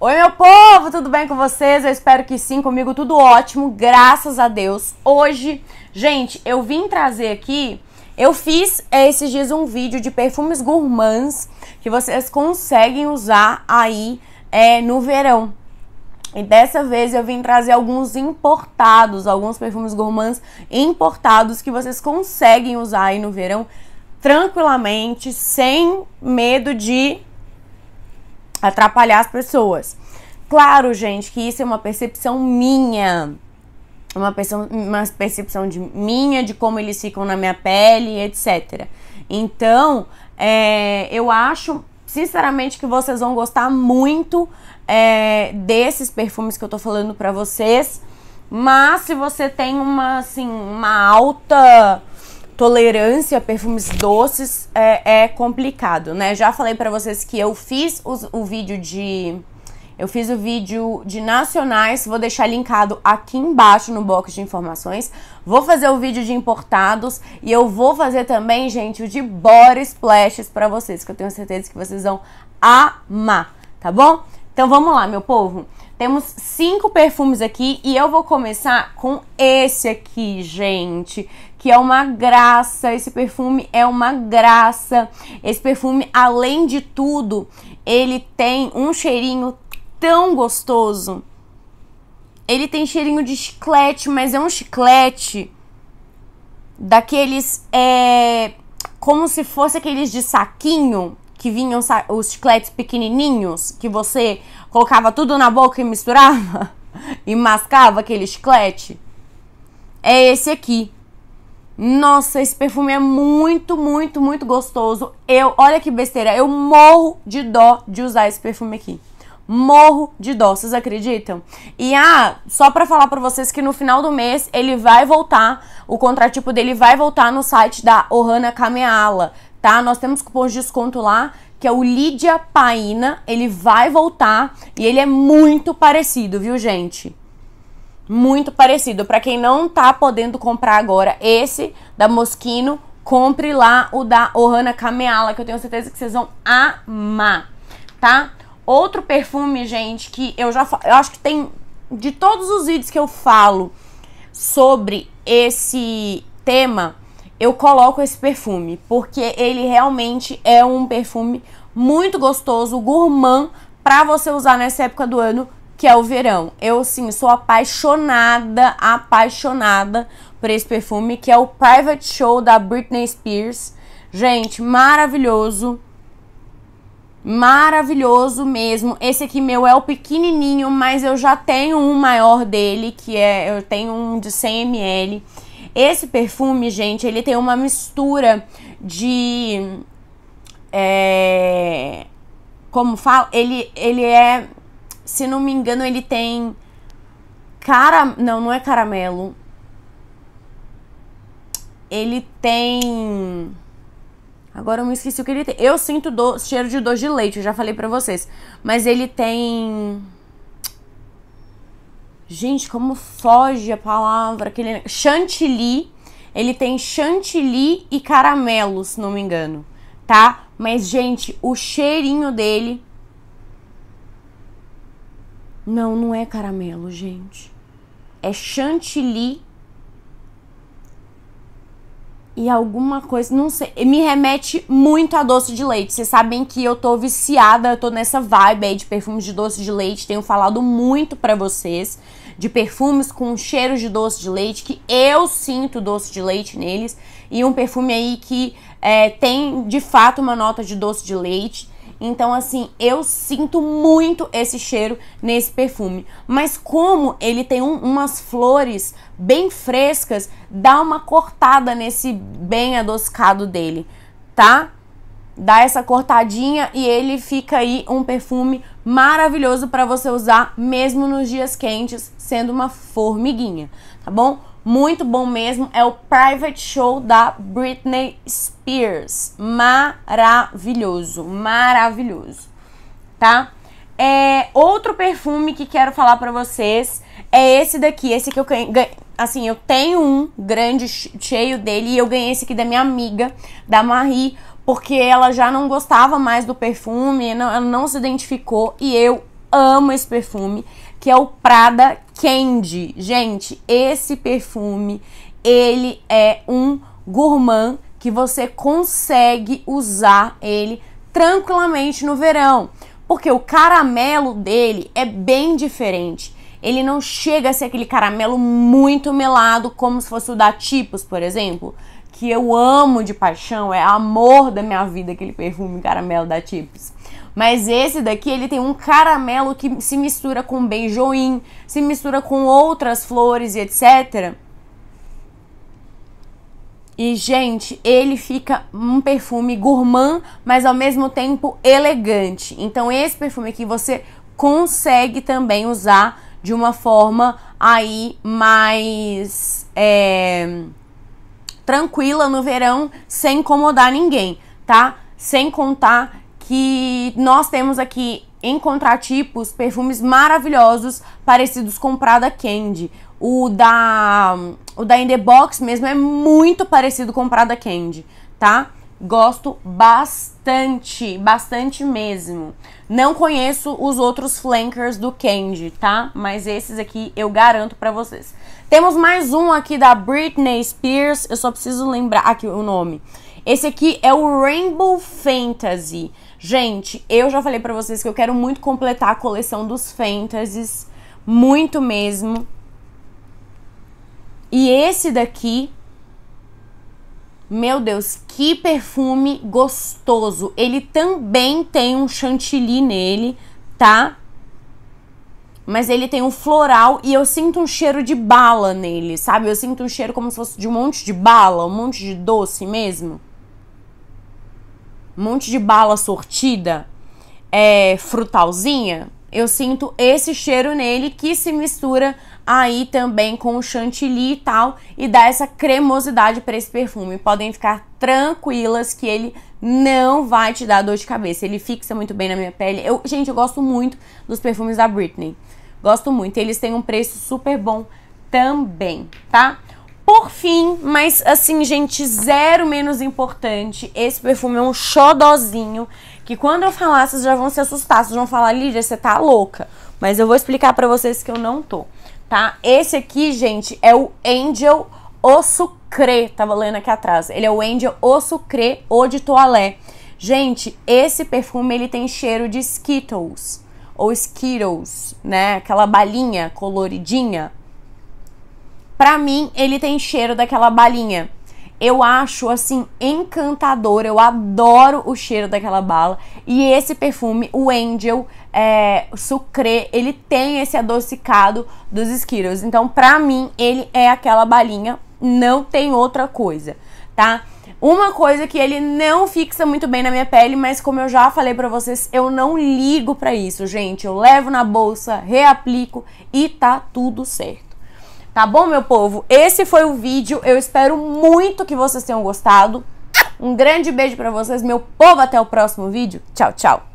Oi, meu povo, tudo bem com vocês? Eu espero que sim, comigo tudo ótimo, graças a Deus. Hoje, gente, eu vim trazer aqui. Eu fiz é, esses dias um vídeo de perfumes gourmands que vocês conseguem usar aí é, no verão. E dessa vez eu vim trazer alguns importados, alguns perfumes gourmands importados que vocês conseguem usar aí no verão tranquilamente, sem medo de atrapalhar as pessoas. Claro, gente, que isso é uma percepção minha. Uma, percepção, uma percepção de minha, de como eles ficam na minha pele, etc. Então, é, eu acho, sinceramente, que vocês vão gostar muito é, desses perfumes que eu tô falando pra vocês. Mas se você tem uma, assim, uma alta tolerância a perfumes doces é, é complicado, né? Já falei para vocês que eu fiz os, o vídeo de eu fiz o vídeo de nacionais, vou deixar linkado aqui embaixo no box de informações. Vou fazer o vídeo de importados e eu vou fazer também, gente, o de body splashes para vocês, que eu tenho certeza que vocês vão amar, tá bom? Então vamos lá, meu povo. Temos cinco perfumes aqui e eu vou começar com esse aqui, gente, que é uma graça. Esse perfume é uma graça. Esse perfume, além de tudo, ele tem um cheirinho tão gostoso. Ele tem cheirinho de chiclete, mas é um chiclete daqueles é como se fosse aqueles de saquinho, que vinham os chicletes pequenininhos, que você colocava tudo na boca e misturava e mascava aquele chiclete? É esse aqui. Nossa, esse perfume é muito, muito, muito gostoso. Eu, olha que besteira, eu morro de dó de usar esse perfume aqui. Morro de dó, vocês acreditam? E ah, só para falar para vocês que no final do mês ele vai voltar, o contratipo dele vai voltar no site da Ohana Kameala tá? Nós temos cupons de desconto lá, que é o Lídia Paina, ele vai voltar e ele é muito parecido, viu, gente? Muito parecido. Para quem não tá podendo comprar agora esse da Moschino, compre lá o da Ohana Kameala, que eu tenho certeza que vocês vão amar, tá? Outro perfume, gente, que eu já eu acho que tem de todos os vídeos que eu falo sobre esse tema, eu coloco esse perfume, porque ele realmente é um perfume muito gostoso, gourmand, para você usar nessa época do ano, que é o verão. Eu, sim, sou apaixonada, apaixonada por esse perfume, que é o Private Show da Britney Spears. Gente, maravilhoso. Maravilhoso mesmo. Esse aqui meu é o pequenininho, mas eu já tenho um maior dele, que é eu tenho um de 100 ml esse perfume, gente, ele tem uma mistura de. É, como fala? Ele, ele é. Se não me engano, ele tem. Cara. Não, não é caramelo. Ele tem. Agora eu me esqueci o que ele tem. Eu sinto do, cheiro de doce de leite, eu já falei pra vocês. Mas ele tem. Gente, como foge a palavra. Aquele... É. Chantilly. Ele tem chantilly e caramelo, se não me engano. Tá? Mas, gente, o cheirinho dele. Não, não é caramelo, gente. É chantilly e alguma coisa, não sei, me remete muito a doce de leite. Vocês sabem que eu tô viciada, eu tô nessa vibe aí de perfumes de doce de leite, tenho falado muito para vocês de perfumes com cheiro de doce de leite, que eu sinto doce de leite neles, e um perfume aí que é, tem de fato uma nota de doce de leite. Então, assim, eu sinto muito esse cheiro nesse perfume. Mas como ele tem um, umas flores bem frescas, dá uma cortada nesse bem adocicado dele, tá? Dá essa cortadinha e ele fica aí um perfume maravilhoso para você usar mesmo nos dias quentes, sendo uma formiguinha, tá bom? Muito bom mesmo é o Private Show da Britney Spears. Maravilhoso, maravilhoso, tá? É, outro perfume que quero falar para vocês é esse daqui, esse que eu ganhei, assim, eu tenho um grande cheio dele e eu ganhei esse aqui da minha amiga, da Marie, porque ela já não gostava mais do perfume, não, ela não se identificou e eu amo esse perfume, que é o Prada Candy. Gente, esse perfume, ele é um gourmand que você consegue usar ele tranquilamente no verão, porque o caramelo dele é bem diferente. Ele não chega a ser aquele caramelo muito melado, como se fosse o da Tipos, por exemplo, que eu amo de paixão, é amor da minha vida aquele perfume caramelo da Tipos. Mas esse daqui, ele tem um caramelo que se mistura com beijoim, se mistura com outras flores e etc. E, gente, ele fica um perfume gourmand, mas ao mesmo tempo elegante. Então, esse perfume aqui você consegue também usar de uma forma aí mais é, tranquila no verão, sem incomodar ninguém, tá? Sem contar que nós temos aqui em contratipos perfumes maravilhosos parecidos com Prada Candy. O da o da In The Box mesmo é muito parecido com Prada Candy, tá? Gosto bastante, bastante mesmo. Não conheço os outros flankers do Candy, tá? Mas esses aqui eu garanto para vocês. Temos mais um aqui da Britney Spears, eu só preciso lembrar aqui o nome. Esse aqui é o Rainbow Fantasy. Gente, eu já falei para vocês que eu quero muito completar a coleção dos fantasies, muito mesmo. E esse daqui, meu Deus, que perfume gostoso. Ele também tem um chantilly nele, tá? Mas ele tem um floral e eu sinto um cheiro de bala nele, sabe? Eu sinto um cheiro como se fosse de um monte de bala, um monte de doce mesmo um monte de bala sortida, é, frutalzinha, eu sinto esse cheiro nele que se mistura aí também com o chantilly e tal e dá essa cremosidade para esse perfume. Podem ficar tranquilas que ele não vai te dar dor de cabeça. Ele fixa muito bem na minha pele. Eu, gente, eu gosto muito dos perfumes da Britney. Gosto muito. Eles têm um preço super bom também, tá? Por fim, mas assim, gente, zero menos importante, esse perfume é um xodózinho que quando eu falar, vocês já vão se assustar, vocês vão falar, Lídia, você tá louca. Mas eu vou explicar para vocês que eu não tô, tá? Esse aqui, gente, é o Angel Ossucré, tava lendo aqui atrás. Ele é o Angel Ossucré ou de Toalé. Gente, esse perfume, ele tem cheiro de Skittles ou Skittles, né? Aquela balinha coloridinha, para mim, ele tem cheiro daquela balinha. Eu acho assim encantador, eu adoro o cheiro daquela bala. E esse perfume, o Angel é, Sucre, ele tem esse adocicado dos Skittles. Então, pra mim, ele é aquela balinha, não tem outra coisa, tá? Uma coisa que ele não fixa muito bem na minha pele, mas como eu já falei para vocês, eu não ligo para isso, gente. Eu levo na bolsa, reaplico e tá tudo certo. Tá bom, meu povo? Esse foi o vídeo. Eu espero muito que vocês tenham gostado. Um grande beijo para vocês, meu povo. Até o próximo vídeo. Tchau, tchau.